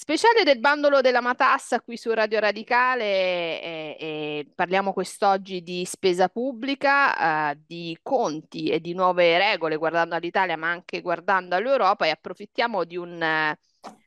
Speciale del bandolo della Matassa qui su Radio Radicale e, eh, e eh, parliamo quest'oggi di spesa pubblica, uh, di conti e di nuove regole guardando all'Italia ma anche guardando all'Europa e approfittiamo di un... Uh,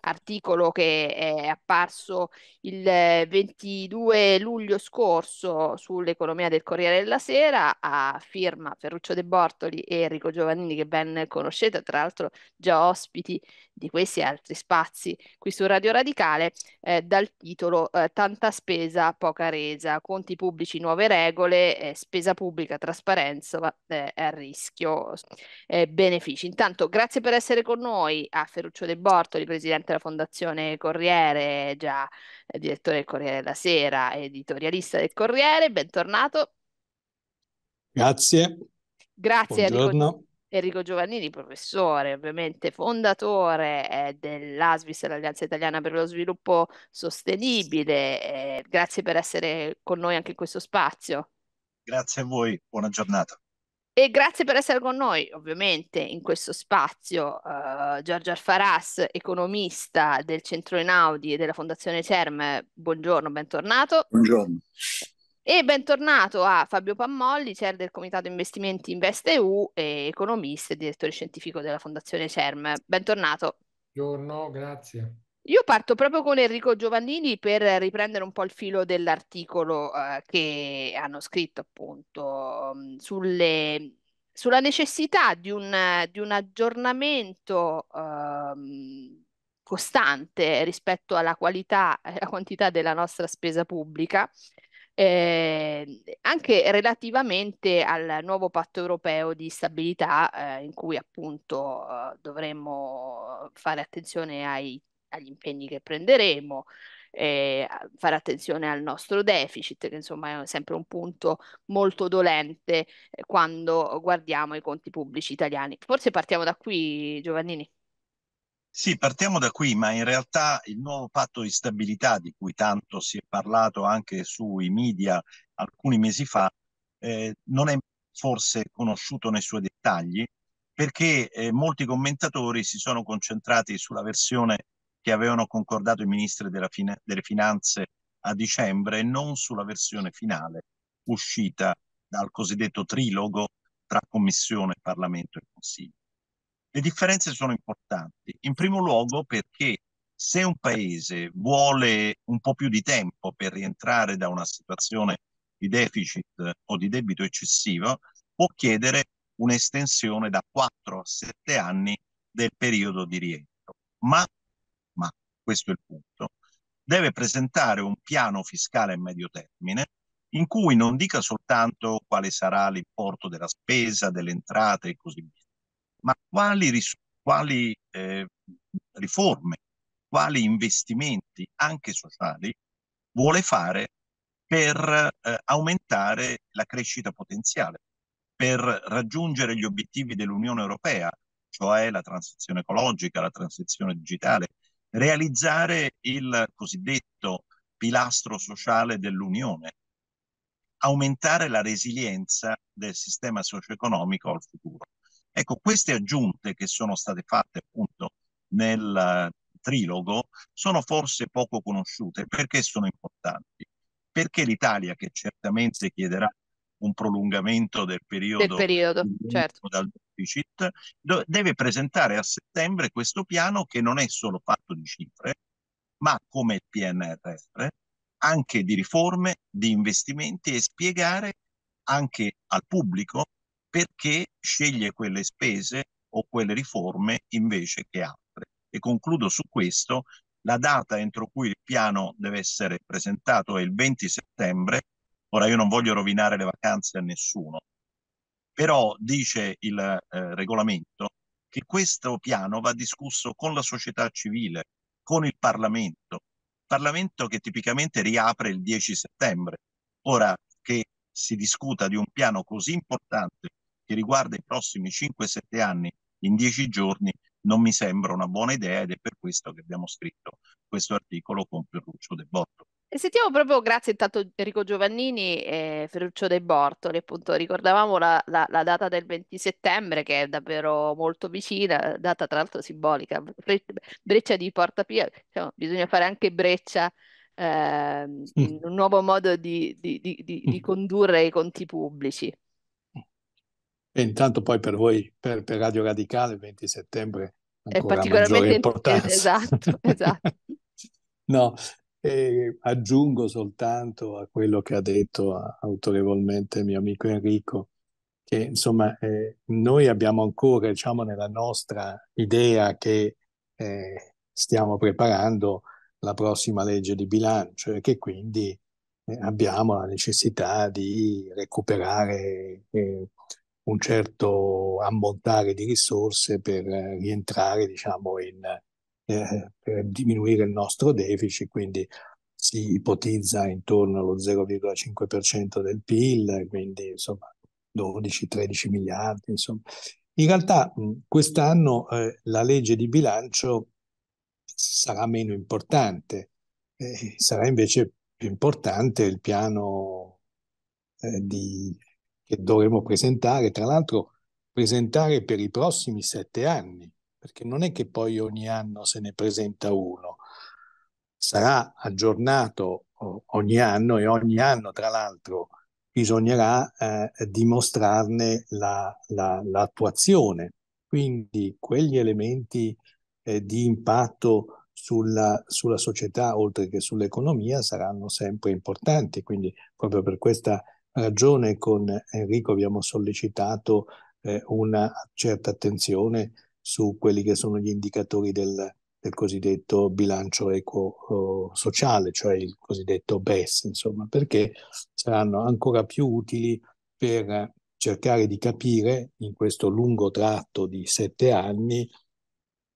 articolo che è apparso il 22 eh, luglio scorso sull'economia del Corriere della Sera a firma Ferruccio De Bortoli e Enrico Giovannini che ben conoscete, tra l'altro già ospiti di questi altri spazi qui su Radio Radicale, eh, dal titolo eh, Tanta spesa, poca resa, conti pubblici, nuove regole, eh, spesa pubblica, trasparenza eh, a rischio, eh, benefici. Intanto grazie per essere con noi a Ferruccio De Bortoli, presidente presidente della Fondazione Corriere, già eh, direttore del Corriere della Sera, editorialista del Corriere. Bentornato. Grazie. Grazie Buongiorno. Enrico, Enrico Giovannini, professore, ovviamente fondatore eh, dell'ASVIS, l'Alleanza Italiana per lo Sviluppo Sostenibile. Eh, grazie per essere con noi anche in questo spazio. Grazie a voi, buona giornata. E grazie per essere con noi, ovviamente, in questo spazio. Uh, Giorgio Alfaras, economista del Centro Enaudi e della Fondazione CERM, buongiorno, bentornato. Buongiorno. E bentornato a Fabio Pammolli, chair del Comitato Investimenti InvestEU e economista e direttore scientifico della Fondazione CERM. Bentornato. Buongiorno, grazie. Io parto proprio con Enrico Giovannini per riprendere un po' il filo dell'articolo uh, che hanno scritto appunto um, sulle, sulla necessità di un, di un aggiornamento um, costante rispetto alla qualità e eh, alla quantità della nostra spesa pubblica, eh, anche relativamente al nuovo patto europeo di stabilità eh, in cui appunto eh, dovremmo fare attenzione ai agli impegni che prenderemo, eh, fare attenzione al nostro deficit, che insomma è sempre un punto molto dolente eh, quando guardiamo i conti pubblici italiani. Forse partiamo da qui, Giovannini. Sì, partiamo da qui, ma in realtà il nuovo patto di stabilità di cui tanto si è parlato anche sui media alcuni mesi fa eh, non è forse conosciuto nei suoi dettagli perché eh, molti commentatori si sono concentrati sulla versione che avevano concordato i ministri fine, delle finanze a dicembre e non sulla versione finale uscita dal cosiddetto trilogo tra Commissione, Parlamento e Consiglio. Le differenze sono importanti, in primo luogo perché se un paese vuole un po' più di tempo per rientrare da una situazione di deficit eh, o di debito eccessivo, può chiedere un'estensione da 4 a 7 anni del periodo di rientro, ma questo è il punto, deve presentare un piano fiscale a medio termine in cui non dica soltanto quale sarà l'importo della spesa, delle entrate e così via, ma quali, ris- quali eh, riforme, quali investimenti anche sociali vuole fare per eh, aumentare la crescita potenziale, per raggiungere gli obiettivi dell'Unione Europea, cioè la transizione ecologica, la transizione digitale, realizzare il cosiddetto pilastro sociale dell'Unione, aumentare la resilienza del sistema socio-economico al futuro. Ecco, queste aggiunte che sono state fatte appunto nel eh, trilogo sono forse poco conosciute. Perché sono importanti? Perché l'Italia, che certamente chiederà un prolungamento del periodo, del periodo certo. dal deficit, deve presentare a settembre questo piano che non è solo fatto di cifre, ma come il PNRR, anche di riforme, di investimenti e spiegare anche al pubblico perché sceglie quelle spese o quelle riforme invece che altre. E concludo su questo, la data entro cui il piano deve essere presentato è il 20 settembre, Ora io non voglio rovinare le vacanze a nessuno, però dice il eh, regolamento che questo piano va discusso con la società civile, con il Parlamento, Parlamento che tipicamente riapre il 10 settembre. Ora che si discuta di un piano così importante che riguarda i prossimi 5-7 anni in 10 giorni non mi sembra una buona idea ed è per questo che abbiamo scritto questo articolo con Ferruccio De Botto sentiamo proprio, grazie intanto Enrico Giovannini e Ferruccio De Bortoli, appunto ricordavamo la, la, la, data del 20 settembre che è davvero molto vicina, data tra l'altro simbolica, Bre- breccia di Porta Pia, diciamo, bisogna fare anche breccia, eh, mm. un nuovo modo di, di, di, di mm. condurre i conti pubblici. E intanto poi per voi, per, per Radio Radicale, il 20 settembre è particolarmente importante. Esatto, esatto. no, e aggiungo soltanto a quello che ha detto autorevolmente mio amico Enrico, che insomma eh, noi abbiamo ancora, diciamo, nella nostra idea che eh, stiamo preparando la prossima legge di bilancio e che quindi eh, abbiamo la necessità di recuperare eh, un certo ammontare di risorse per rientrare, diciamo, in eh, per diminuire il nostro deficit, quindi si ipotizza intorno allo 0,5% del PIL, quindi insomma 12-13 miliardi. Insomma. In realtà quest'anno eh, la legge di bilancio sarà meno importante, eh, sarà invece più importante il piano eh, di, che dovremo presentare, tra l'altro presentare per i prossimi sette anni, perché non è che poi ogni anno se ne presenta uno, sarà aggiornato ogni anno e ogni anno tra l'altro bisognerà eh, dimostrarne l'attuazione. La, la, Quindi quegli elementi eh, di impatto sulla, sulla, società, oltre che sull'economia, saranno sempre importanti. Quindi proprio per questa ragione con Enrico abbiamo sollecitato eh, una certa attenzione su quelli che sono gli indicatori del, del cosiddetto bilancio equo sociale, cioè il cosiddetto BES, insomma, perché saranno ancora più utili per cercare di capire in questo lungo tratto di sette anni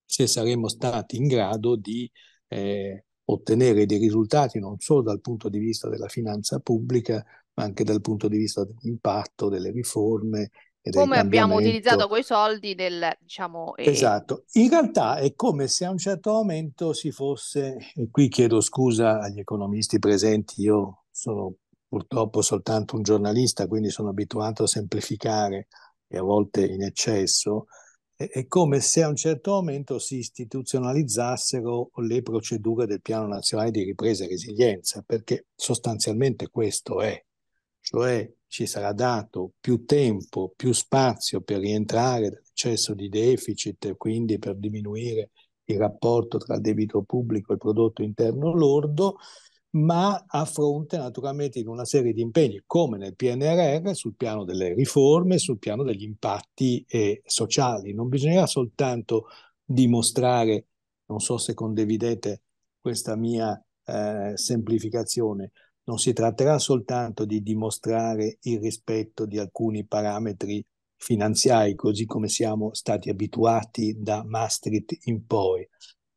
se saremo stati in grado di eh, ottenere dei risultati non solo dal punto di vista della finanza pubblica, ma anche dal punto di vista dell'impatto delle riforme come abbiamo utilizzato quei soldi del, diciamo... Eh... Esatto, in realtà è come se a un certo momento si fosse, e qui chiedo scusa agli economisti presenti, io sono purtroppo soltanto un giornalista, quindi sono abituato a semplificare e a volte in eccesso, è come se a un certo momento si istituzionalizzassero le procedure del Piano Nazionale di Ripresa e Resilienza, perché sostanzialmente questo è cioè ci sarà dato più tempo, più spazio per rientrare dall'eccesso di deficit e quindi per diminuire il rapporto tra debito pubblico e prodotto interno lordo, ma a fronte naturalmente di una serie di impegni, come nel PNRR, sul piano delle riforme, sul piano degli impatti eh, sociali. Non bisognerà soltanto dimostrare, non so se condividete questa mia eh, semplificazione, non si tratterà soltanto di dimostrare il rispetto di alcuni parametri finanziari, così come siamo stati abituati da Maastricht in poi,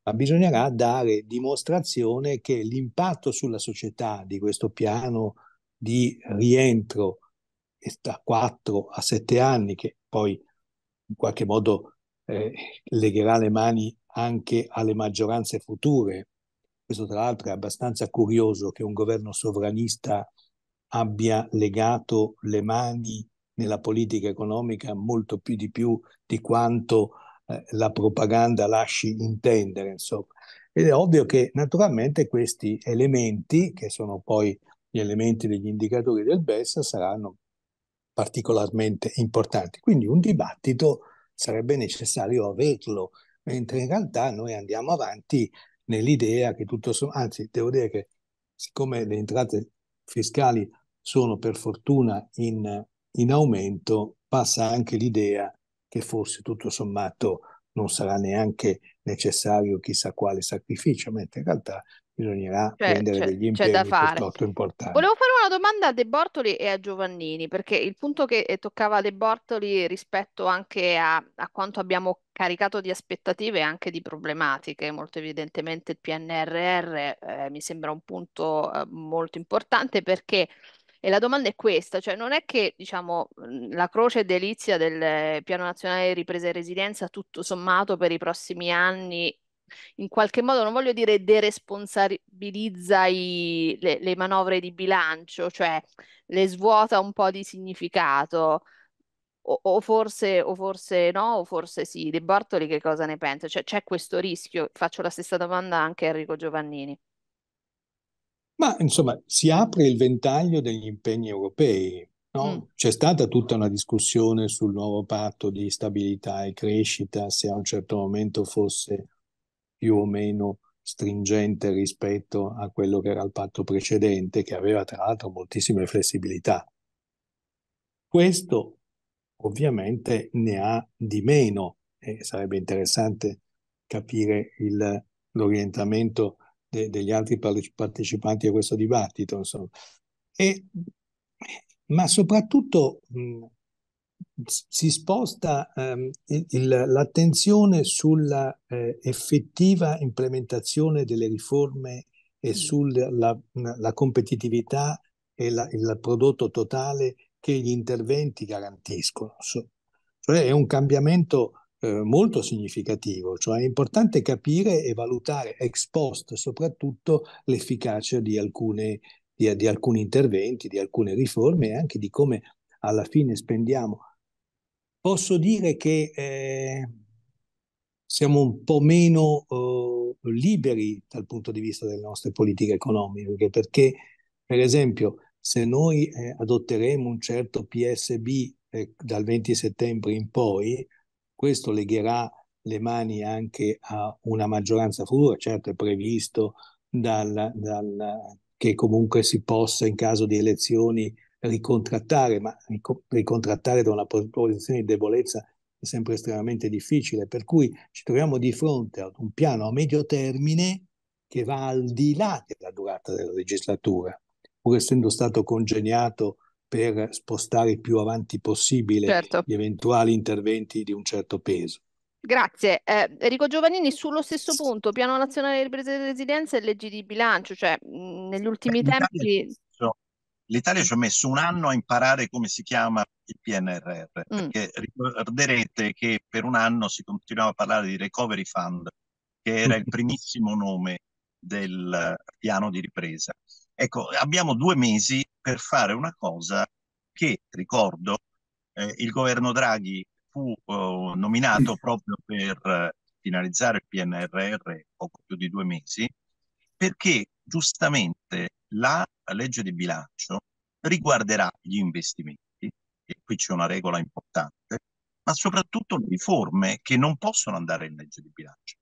ma bisognerà dare dimostrazione che l'impatto sulla società di questo piano di rientro da 4 a 7 anni, che poi in qualche modo eh, legherà le mani anche alle maggioranze future, questo tra l'altro è abbastanza curioso che un governo sovranista abbia legato le mani nella politica economica molto più di più di quanto eh, la propaganda lasci intendere, insomma. Ed è ovvio che naturalmente questi elementi, che sono poi gli elementi degli indicatori del BES, saranno particolarmente importanti. Quindi un dibattito sarebbe necessario averlo, mentre in realtà noi andiamo avanti nell'idea che tutto sommato, anzi devo dire che siccome le entrate fiscali sono per fortuna in, in aumento, passa anche l'idea che forse tutto sommato non sarà neanche necessario chissà quale sacrificio, mentre in realtà bisognerà cioè, prendere cioè, degli impegni da fare. importanti. Volevo fare una domanda a De Bortoli e a Giovannini, perché il punto che eh, toccava De Bortoli rispetto anche a, a quanto abbiamo caricato di aspettative e anche di problematiche, molto evidentemente il PNRR eh, mi sembra un punto eh, molto importante perché e la domanda è questa, cioè non è che diciamo, la croce delizia del eh, Piano Nazionale di Ripresa e Resilienza tutto sommato per i prossimi anni in qualche modo, non voglio dire deresponsabilizza i, le, le manovre di bilancio, cioè le svuota un po' di significato, o, o, forse, o, forse, no, o forse sì. De Bortoli che cosa ne pensa? Cioè, c'è questo rischio? Faccio la stessa domanda anche a Enrico Giovannini. Ma insomma, si apre il ventaglio degli impegni europei. No? Mm. C'è stata tutta una discussione sul nuovo patto di stabilità e crescita, se a un certo momento fosse più o meno stringente rispetto a quello che era il patto precedente, che aveva tra l'altro moltissime flessibilità. Questo ovviamente ne ha di meno e sarebbe interessante capire il, l'orientamento de, degli altri partecipanti a questo dibattito. Insomma. E, ma soprattutto mh, si sposta ehm, il, l'attenzione sulla eh, effettiva implementazione delle riforme e mm. sulla competitività e la, il prodotto totale che gli interventi garantiscono. So, cioè è un cambiamento eh, molto significativo, cioè è importante capire e valutare ex post soprattutto l'efficacia di, alcune, di, di alcuni interventi, di alcune riforme e anche di come alla fine spendiamo posso dire che eh, siamo un po' meno eh, liberi dal punto di vista delle nostre politiche economiche, perché per esempio se noi eh, adotteremo un certo PSB eh, dal 20 settembre in poi, questo legherà le mani anche a una maggioranza futura, certo è previsto dal, dal, che comunque si possa in caso di elezioni ricontrattare, ma ricontrattare da una posizione di debolezza è sempre estremamente difficile, per cui ci troviamo di fronte ad un piano a medio termine che va al di là della durata della legislatura, pur essendo stato congegnato per spostare più avanti possibile certo. gli eventuali interventi di un certo peso. Grazie. Eh, Enrico Giovannini, sullo stesso punto, piano nazionale di ripresa e resilienza e leggi di bilancio, cioè mh, negli ultimi Beh, tempi... L'Italia ci ha messo un anno a imparare come si chiama il PNRR, mm. perché ricorderete che per un anno si continuava a parlare di Recovery Fund, che era il primissimo nome del piano di ripresa. Ecco, abbiamo due mesi per fare una cosa che, ricordo, eh, il governo Draghi fu eh, nominato mm. proprio per eh, finalizzare il PNRR poco più di due mesi, perché giustamente la legge di bilancio riguarderà gli investimenti, e qui c'è una regola importante, ma soprattutto le riforme che non possono andare in legge di bilancio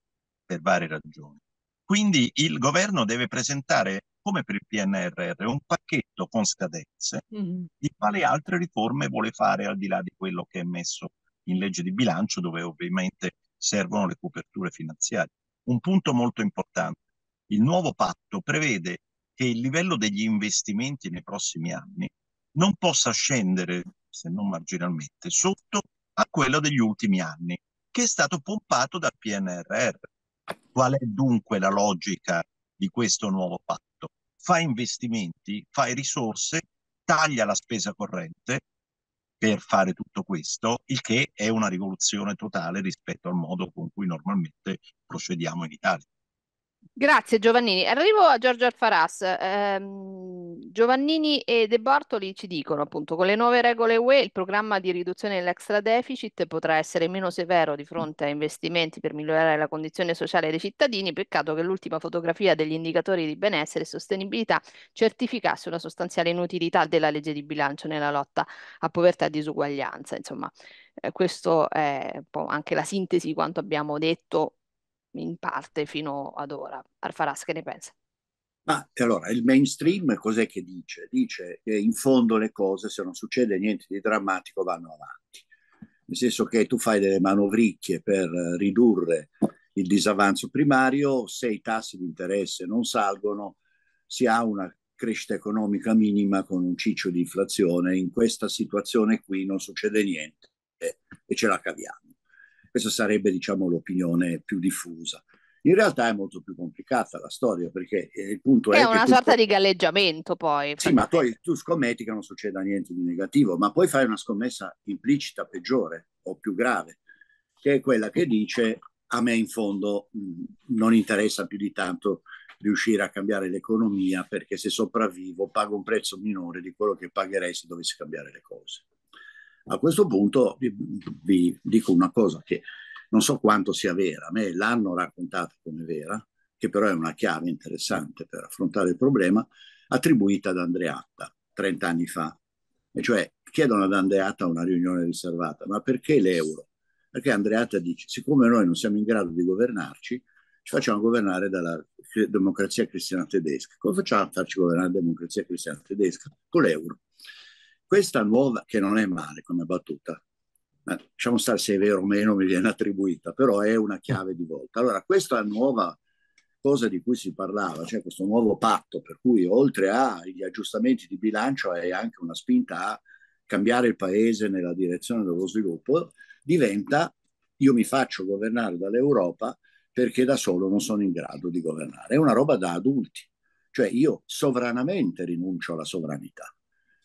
per varie ragioni. Quindi il governo deve presentare, come per il PNRR, un pacchetto con scadenze mm. di quali altre riforme vuole fare al di là di quello che è messo in legge di bilancio, dove ovviamente servono le coperture finanziarie. Un punto molto importante, il nuovo patto prevede che il livello degli investimenti nei prossimi anni non possa scendere, se non marginalmente, sotto a quello degli ultimi anni, che è stato pompato dal PNRR. Qual è dunque la logica di questo nuovo patto? Fai investimenti, fai risorse, taglia la spesa corrente per fare tutto questo, il che è una rivoluzione totale rispetto al modo con cui normalmente procediamo in Italia. Grazie Giovannini. Arrivo a Giorgio Alfaraz. Ehm, Giovannini e De Bortoli ci dicono appunto con le nuove regole UE il programma di riduzione dell'extra deficit potrà essere meno severo di fronte a investimenti per migliorare la condizione sociale dei cittadini. Peccato che l'ultima fotografia degli indicatori di benessere e sostenibilità certificasse una sostanziale inutilità della legge di bilancio nella lotta a povertà e disuguaglianza. Insomma, eh, questo è un po' anche la sintesi di quanto abbiamo detto in parte fino ad ora. Alfaras, che ne pensa? Ma allora il mainstream cos'è che dice? Dice che in fondo le cose, se non succede niente di drammatico, vanno avanti. Nel senso che tu fai delle manovricchie per ridurre il disavanzo primario, se i tassi di interesse non salgono, si ha una crescita economica minima con un ciccio di inflazione. In questa situazione qui non succede niente e ce la caviamo. Questa sarebbe, diciamo, l'opinione più diffusa. In realtà è molto più complicata la storia perché eh, il punto è... È una sorta tu... di galleggiamento poi. Sì, ma poi tu scommetti che non succeda niente di negativo, ma poi fai una scommessa implicita peggiore o più grave, che è quella che dice a me in fondo mm, non interessa più di tanto riuscire a cambiare l'economia perché se sopravvivo pago un prezzo minore di quello che pagherei se dovessi cambiare le cose. A questo punto vi, vi dico una cosa che non so quanto sia vera, a me l'hanno raccontata come vera, che però è una chiave interessante per affrontare il problema, attribuita ad Andreatta 30 anni fa. E cioè chiedono ad Andreatta una riunione riservata, ma perché l'euro? Perché Andreatta dice, siccome noi non siamo in grado di governarci, ci facciamo governare dalla democrazia cristiana tedesca. Come facciamo a farci governare la democrazia cristiana tedesca? Con l'euro. Questa nuova, che non è male come battuta, ma diciamo stare se è vero o meno mi viene attribuita, però è una chiave di volta. Allora, questa nuova cosa di cui si parlava, cioè questo nuovo patto, per cui oltre agli aggiustamenti di bilancio è anche una spinta a cambiare il paese nella direzione dello sviluppo, diventa io mi faccio governare dall'Europa perché da solo non sono in grado di governare. È una roba da adulti, cioè io sovranamente rinuncio alla sovranità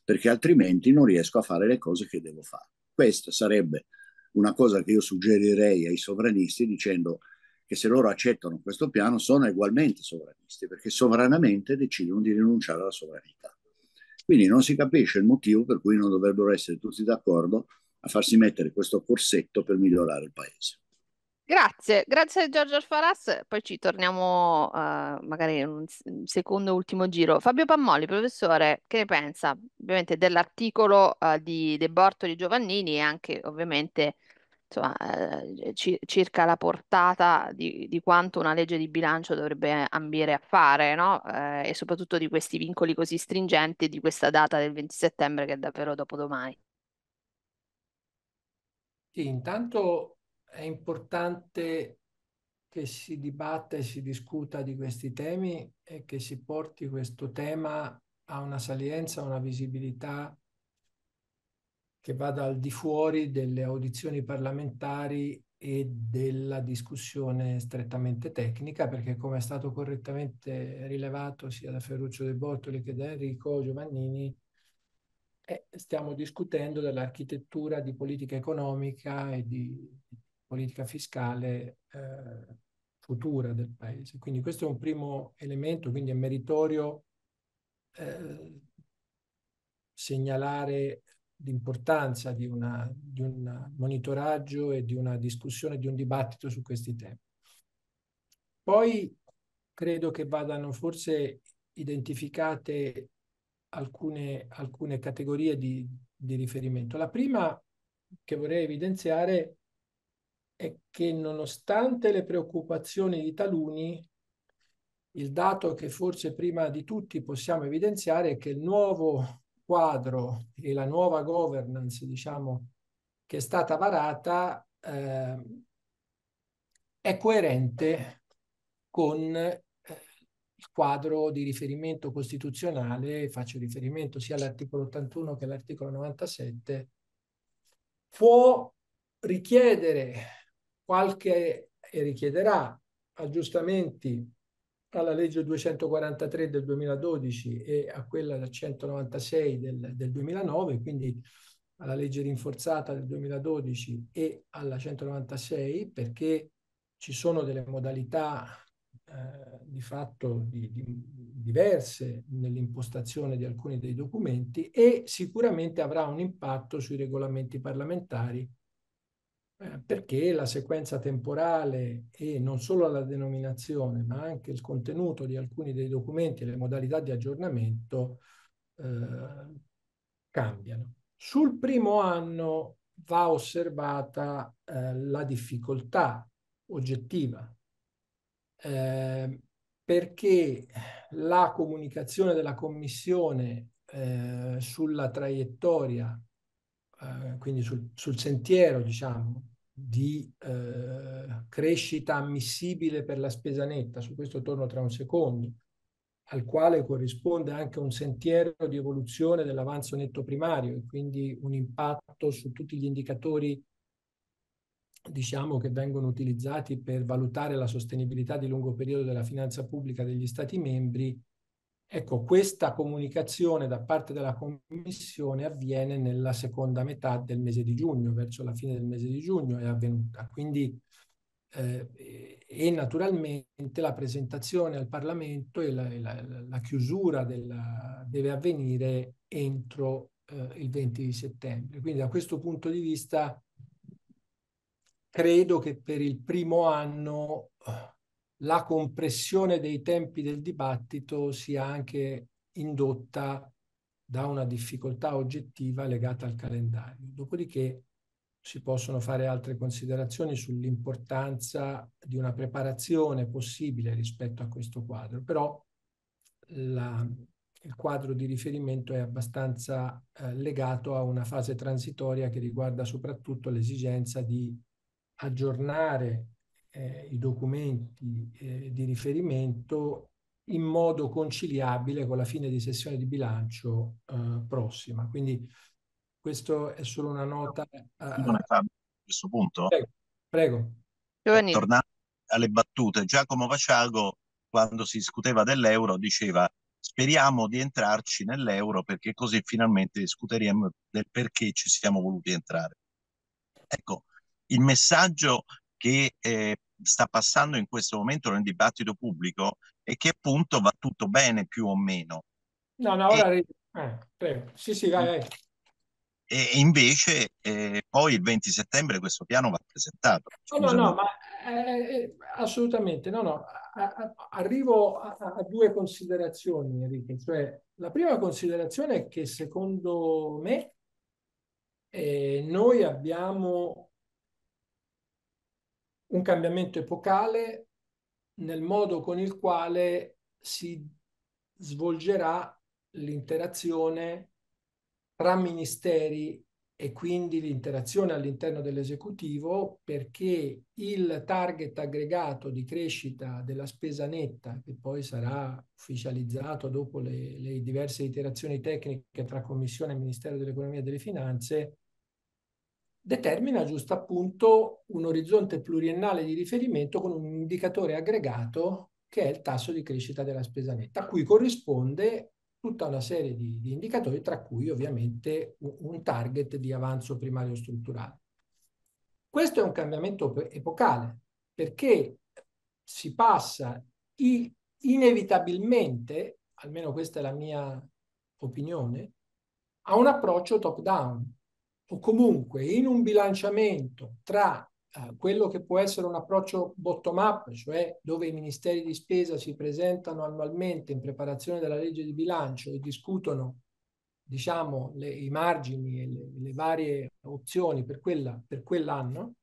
perché altrimenti non riesco a fare le cose che devo fare. Questa sarebbe una cosa che io suggerirei ai sovranisti dicendo che se loro accettano questo piano sono ugualmente sovranisti, perché sovranamente decidono di rinunciare alla sovranità. Quindi non si capisce il motivo per cui non dovrebbero essere tutti d'accordo a farsi mettere questo corsetto per migliorare il paese. Grazie, grazie Giorgio Alfaras, poi ci torniamo uh, magari in un secondo e ultimo giro. Fabio Pammoli, professore, che ne pensa ovviamente dell'articolo uh, di De Bortoli Giovannini e anche ovviamente insomma, uh, ci, circa la portata di, di, quanto una legge di bilancio dovrebbe ambire a fare no? e soprattutto di questi vincoli così stringenti di questa data del 20 settembre che è davvero dopodomani. Sì, intanto è importante che si dibatta e si discuta di questi temi e che si porti questo tema a una salienza, a una visibilità che vada al di fuori delle audizioni parlamentari e della discussione strettamente tecnica, perché come è stato correttamente rilevato sia da Ferruccio De Bottoli che da Enrico Giovannini, eh, stiamo discutendo dell'architettura di politica economica e di politica fiscale eh, futura del Paese. Quindi questo è un primo elemento, quindi è meritorio eh, segnalare l'importanza di, una, di, un monitoraggio e di una discussione, di un dibattito su questi temi. Poi credo che vadano forse identificate alcune, alcune categorie di, di riferimento. La prima che vorrei evidenziare è è che nonostante le preoccupazioni di taluni, il dato che forse prima di tutti possiamo evidenziare è che il nuovo quadro e la nuova governance, diciamo, che è stata varata eh, è coerente con eh, il quadro di riferimento costituzionale, faccio riferimento sia all'articolo 81 che all'articolo 97, può richiedere qualche e richiederà aggiustamenti alla legge 243 del 2012 e a quella del 196 del, del 2009, quindi alla legge rinforzata del 2012 e alla 196 perché ci sono delle modalità eh, di fatto di, di, diverse nell'impostazione di alcuni dei documenti e sicuramente avrà un impatto sui regolamenti parlamentari eh, perché la sequenza temporale e non solo la denominazione, ma anche il contenuto di alcuni dei documenti e le modalità di aggiornamento eh, cambiano. Sul primo anno va osservata eh, la difficoltà oggettiva, eh, perché la comunicazione della Commissione eh, sulla traiettoria eh, quindi sul, sul, sentiero, diciamo, di eh, crescita ammissibile per la spesa netta, su questo torno tra un secondo, al quale corrisponde anche un sentiero di evoluzione dell'avanzo netto primario e quindi un impatto su tutti gli indicatori diciamo che vengono utilizzati per valutare la sostenibilità di lungo periodo della finanza pubblica degli Stati membri Ecco, questa comunicazione da parte della Commissione avviene nella seconda metà del mese di giugno, verso la fine del mese di giugno è avvenuta. Quindi, eh, e naturalmente la presentazione al Parlamento e la, la, la chiusura della, deve avvenire entro eh, il 20 di settembre. Quindi da questo punto di vista credo che per il primo anno eh, la compressione dei tempi del dibattito sia anche indotta da una difficoltà oggettiva legata al calendario. Dopodiché si possono fare altre considerazioni sull'importanza di una preparazione possibile rispetto a questo quadro, però la, il quadro di riferimento è abbastanza eh, legato a una fase transitoria che riguarda soprattutto l'esigenza di aggiornare eh, i documenti eh, di riferimento in modo conciliabile con la fine di sessione di bilancio eh, prossima. Quindi questo è solo una nota. A, a questo punto? Prego. prego. Tornando alle battute, Giacomo Vaciago quando si discuteva dell'euro diceva speriamo di entrarci nell'euro perché così finalmente discuteremo del perché ci siamo voluti entrare. Ecco, il messaggio che eh, sta passando in questo momento nel dibattito pubblico e che appunto va tutto bene più o meno. No, no, ora... E... Eh, prego. Sì, sì, vai, vai. E invece eh, poi il 20 settembre questo piano va presentato. No, no, no, ma eh, eh, assolutamente, no, no. A, a, arrivo a, a, due considerazioni, Enrico. Cioè, la prima considerazione è che secondo me eh, noi abbiamo un cambiamento epocale nel modo con il quale si svolgerà l'interazione tra ministeri e quindi l'interazione all'interno dell'esecutivo perché il target aggregato di crescita della spesa netta, che poi sarà ufficializzato dopo le, le diverse iterazioni tecniche tra Commissione e Ministero dell'Economia e delle Finanze, determina giusto appunto un orizzonte pluriennale di riferimento con un indicatore aggregato che è il tasso di crescita della spesa netta, a cui corrisponde tutta una serie di, di indicatori, tra cui ovviamente un, un target di avanzo primario strutturale. Questo è un cambiamento epocale, perché si passa inevitabilmente, almeno questa è la mia opinione, a un approccio top-down, o comunque in un bilanciamento tra eh, quello che può essere un approccio bottom-up, cioè dove i ministeri di spesa si presentano annualmente in preparazione della legge di bilancio e discutono diciamo, le, i margini e le, le varie opzioni per, quella, per quell'anno,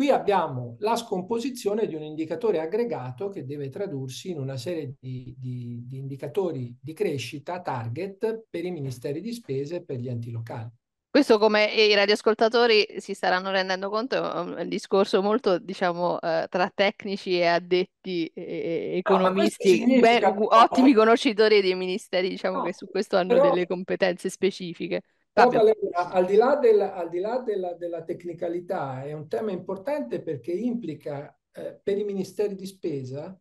Qui abbiamo la scomposizione di un indicatore aggregato che deve tradursi in una serie di, di, di indicatori di crescita target per i ministeri di spesa e per gli enti locali. Questo, come i radioascoltatori si staranno rendendo conto, è un, discorso molto, diciamo, eh, tra tecnici e addetti e, e economisti, no, ben, ottimi eh. conoscitori dei ministeri, diciamo che su questo hanno però... delle competenze specifiche. Al di là, del, al di là della, della, tecnicalità, è un tema importante perché implica eh, per i ministeri di spesa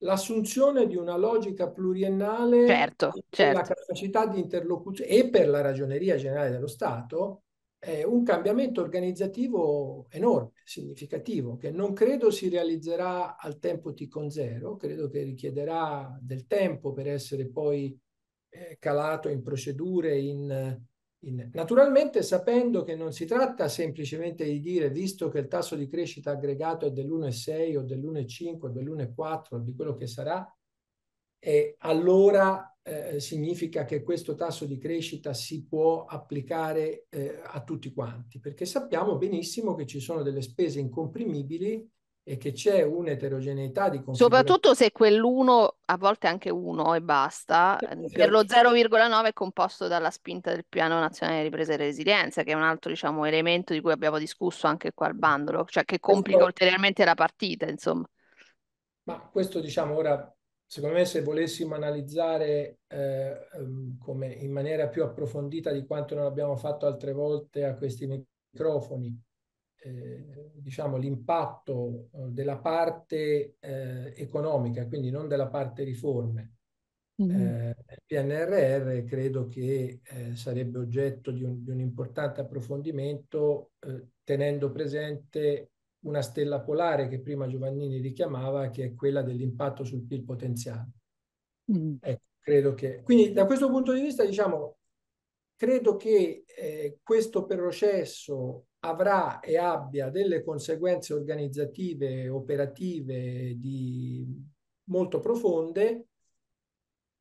l'assunzione di una logica pluriennale certo, certo. la capacità di interlocuzione e per la ragioneria generale dello Stato è un cambiamento organizzativo enorme, significativo, che non credo si realizzerà al tempo T con zero, credo che richiederà del tempo per essere poi eh, calato in procedure, in Naturalmente sapendo che non si tratta semplicemente di dire, visto che il tasso di crescita aggregato è dell'1,6 o dell'1,5 o dell'1,4 o di quello che sarà, eh, allora eh, significa che questo tasso di crescita si può applicare eh, a tutti quanti, perché sappiamo benissimo che ci sono delle spese incomprimibili e che c'è un'eterogeneità di configurazione. Soprattutto se quell'uno, a volte anche uno e basta, ehm, per lo 0,9 è composto dalla spinta del Piano Nazionale di Ripresa e Resilienza, che è un altro diciamo, elemento di cui abbiamo discusso anche qua al bandolo, cioè che complica questo... ulteriormente la partita, insomma. Ma questo diciamo ora, secondo me se volessimo analizzare eh, ehm, come in maniera più approfondita di quanto non abbiamo fatto altre volte a questi microfoni, eh, diciamo, l'impatto eh, della parte eh, economica, quindi non della parte riforme. Mm-hmm. Eh, PNRR credo che eh, sarebbe oggetto di un, di un importante approfondimento tenendo presente una stella polare che prima Giovannini richiamava, che è quella dell'impatto sul PIL potenziale. Mm. Ecco, credo che... Quindi da questo punto di vista, diciamo, credo che eh, questo processo avrà e abbia delle conseguenze organizzative, operative di, molto profonde.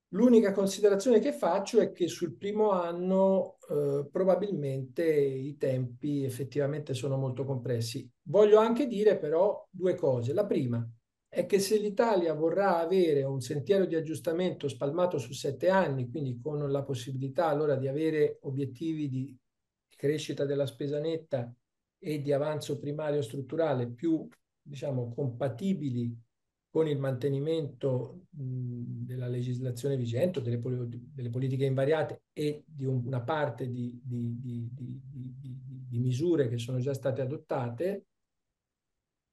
L'unica considerazione che faccio è che sul primo anno eh, probabilmente i tempi effettivamente sono molto compressi. Voglio anche dire però due cose. La prima è che se l'Italia vorrà avere un sentiero di aggiustamento spalmato su sette anni, quindi con la possibilità allora di avere obiettivi di crescita della spesa netta e di avanzo primario strutturale più diciamo, compatibili con il mantenimento mh, della legislazione vigente, delle, pol- delle, politiche invariate e di un, una parte di, di, di, di, misure che sono già state adottate,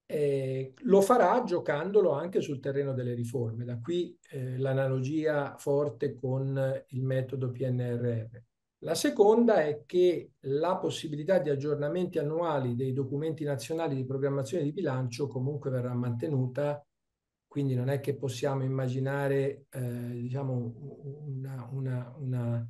eh, lo farà giocandolo anche sul terreno delle riforme. Da qui eh, l'analogia forte con il metodo PNRR. La seconda è che la possibilità di aggiornamenti annuali dei documenti nazionali di programmazione di bilancio comunque verrà mantenuta, quindi non è che possiamo immaginare eh, diciamo una, una, una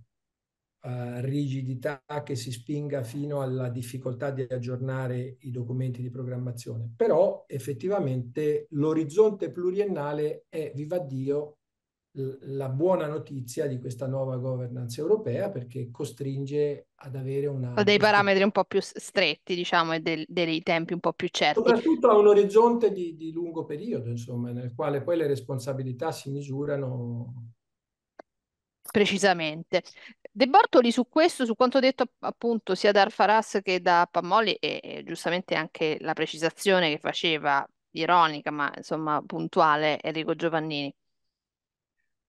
uh, rigidità che si spinga fino alla difficoltà di aggiornare i documenti di programmazione, però effettivamente l'orizzonte pluriennale è, viva Dio, la buona notizia di questa nuova governance europea perché costringe ad avere una... O dei parametri un po' più stretti, diciamo, e dei, dei tempi un po' più certi. Soprattutto a un orizzonte di, di lungo periodo, insomma, nel quale poi le responsabilità si misurano Precisamente. De Bortoli su questo, su quanto detto appunto sia da Arfaras che da Pamoli, e, e, giustamente anche la precisazione che faceva, ironica ma insomma puntuale, Enrico Giovannini.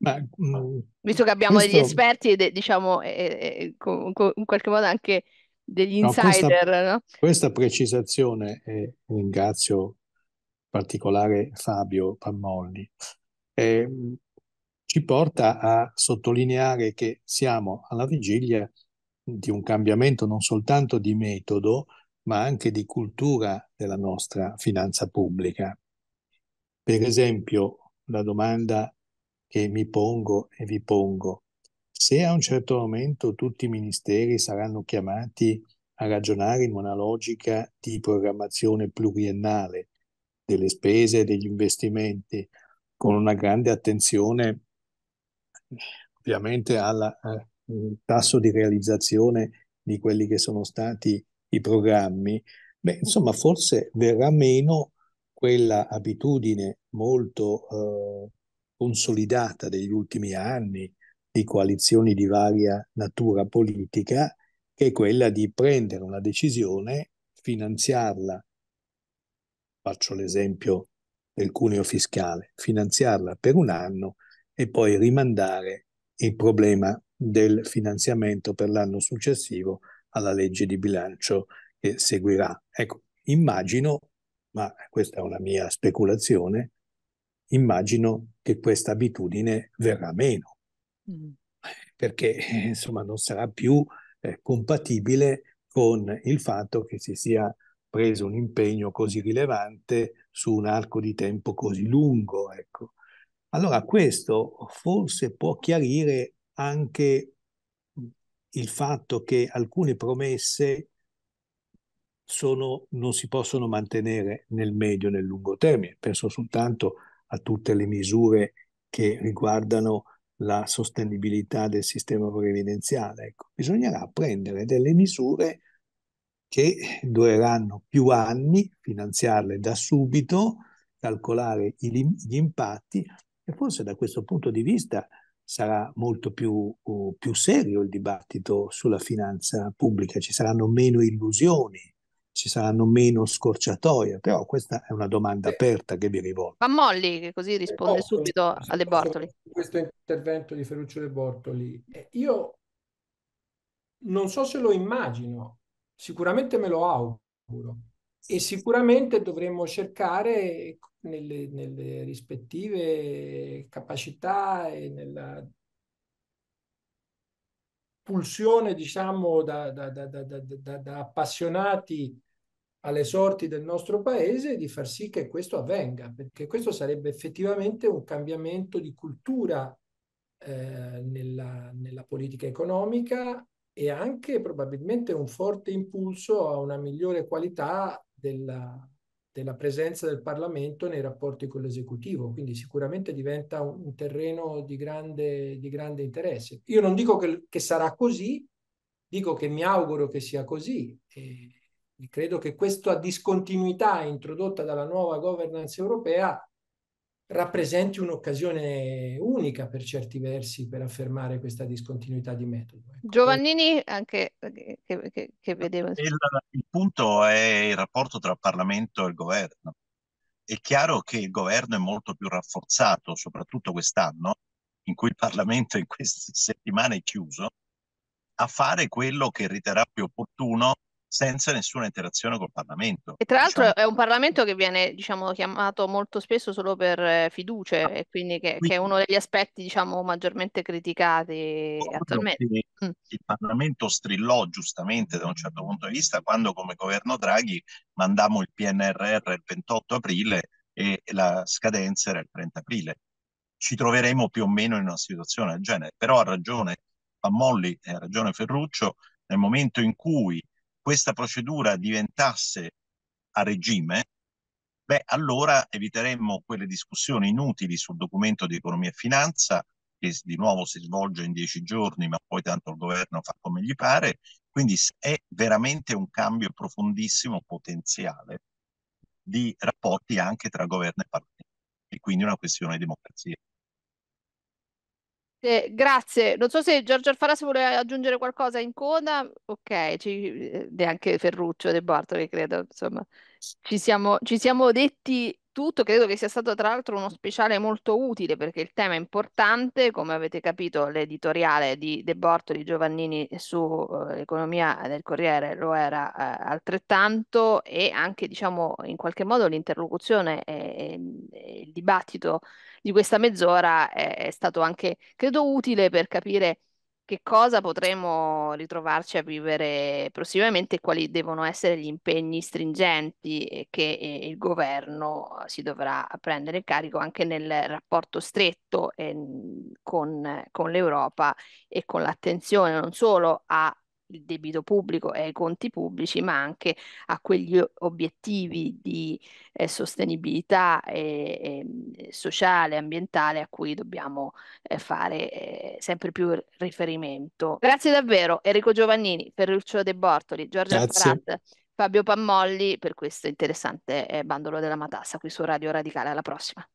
Ma, mm, Visto che abbiamo questo... degli esperti e de, diciamo eh, con, con, in qualche modo anche degli insider. No, questa, no? questa, precisazione, e ringrazio in particolare Fabio Pammolli, eh, ci porta a sottolineare che siamo alla vigilia di un cambiamento non soltanto di metodo, ma anche di cultura della nostra finanza pubblica. Per esempio, la domanda che mi pongo e vi pongo. Se a un certo momento tutti i ministeri saranno chiamati a ragionare in una logica di programmazione pluriennale delle spese e degli investimenti, con una grande attenzione ovviamente al tasso di realizzazione di quelli che sono stati i programmi, beh, insomma, forse verrà meno quella abitudine molto eh, consolidata degli ultimi anni di coalizioni di varia natura politica, che è quella di prendere una decisione, finanziarla, faccio l'esempio del cuneo fiscale, finanziarla per un anno e poi rimandare il problema del finanziamento per l'anno successivo alla legge di bilancio che seguirà. Ecco, immagino, ma questa è una mia speculazione, immagino che questa abitudine verrà meno, mm. perché eh, insomma non sarà più eh, compatibile con il fatto che si sia preso un impegno così rilevante su un arco di tempo così lungo. Ecco. Allora questo forse può chiarire anche mm, il fatto che alcune promesse sono, non si possono mantenere nel medio e nel lungo termine. Penso soltanto a tutte le misure che riguardano la sostenibilità del sistema previdenziale. Ecco, bisognerà prendere delle misure che dureranno più anni, finanziarle da subito, calcolare gli impatti e forse da questo punto di vista sarà molto più, uh, più serio il dibattito sulla finanza pubblica, ci saranno meno illusioni ci saranno meno scorciatoie, però questa è una domanda aperta che vi rivolgo. Ma Molli, che così eh, risponde Bortoli, subito alle Bortoli. Questo intervento di Ferruccio De Bortoli, eh, io non so se lo immagino, sicuramente me lo auguro e sicuramente dovremmo cercare nelle, nelle rispettive capacità e nella pulsione, diciamo, da, da, da, da appassionati alle sorti del nostro paese di far sì che questo avvenga, perché questo sarebbe effettivamente un cambiamento di cultura eh, nella, nella politica economica e anche probabilmente un forte impulso a una migliore qualità della, della presenza del Parlamento nei rapporti con l'esecutivo, quindi sicuramente diventa un, terreno di grande, di grande interesse. Io non dico che, che, sarà così, dico che mi auguro che sia così e, e credo che questa discontinuità introdotta dalla nuova governance europea rappresenti un'occasione unica per certi versi per affermare questa discontinuità di metodo. Ecco. Giovannini, anche eh, che, che, che vedevo. Il, il, punto è il rapporto tra Parlamento e governo. È chiaro che il governo è molto più rafforzato, soprattutto quest'anno, in cui il Parlamento in queste settimane è chiuso, a fare quello che riterrà più opportuno senza nessuna interazione col Parlamento. E tra l'altro diciamo. è un Parlamento che viene diciamo, chiamato molto spesso solo per eh, fiduce, ah, e quindi che, quindi che, è uno degli aspetti diciamo, maggiormente criticati attualmente. Mm. Il Parlamento strillò giustamente da un certo punto di vista quando come governo Draghi mandammo il PNRR il 28 aprile e la scadenza era il 30 aprile. Ci troveremo più o meno in una situazione del genere, però ha ragione Pammolli e eh, ha ragione Ferruccio, nel momento in cui questa procedura diventasse a regime, beh, allora eviteremmo quelle discussioni inutili sul documento di economia e finanza, che di nuovo si svolge in dieci giorni, ma poi tanto il governo fa come gli pare. Quindi è veramente un cambio profondissimo, potenziale, di rapporti anche tra governo e Parlamento, e quindi una questione di democrazia grazie, non so se Giorgio Alfara se vuole aggiungere qualcosa in coda, ok, ci, eh, neanche Ferruccio De Bartoli credo, insomma, ci siamo, ci siamo detti tutto, credo che sia stato tra l'altro uno speciale molto utile perché il tema è importante, come avete capito l'editoriale di De Bortoli Giovannini sull'economia eh, uh, del Corriere lo era uh, altrettanto e anche diciamo in qualche modo l'interlocuzione e, e il dibattito di questa mezz'ora è, è stato anche credo utile per capire che cosa potremo ritrovarci a vivere prossimamente e quali devono essere gli impegni stringenti che il governo eh, si dovrà prendere carico anche nel rapporto stretto ehm, con, con l'Europa e con l'attenzione non solo a il debito pubblico e ai conti pubblici, ma anche a quegli obiettivi di eh, sostenibilità e, e mm, sociale e ambientale a cui dobbiamo eh, fare eh, sempre più riferimento. Grazie davvero Enrico Giovannini, Ferruccio De Bortoli, Giorgia Frat, Fabio Pammolli per questo interessante eh, bandolo della Matassa qui su Radio Radicale. Alla prossima.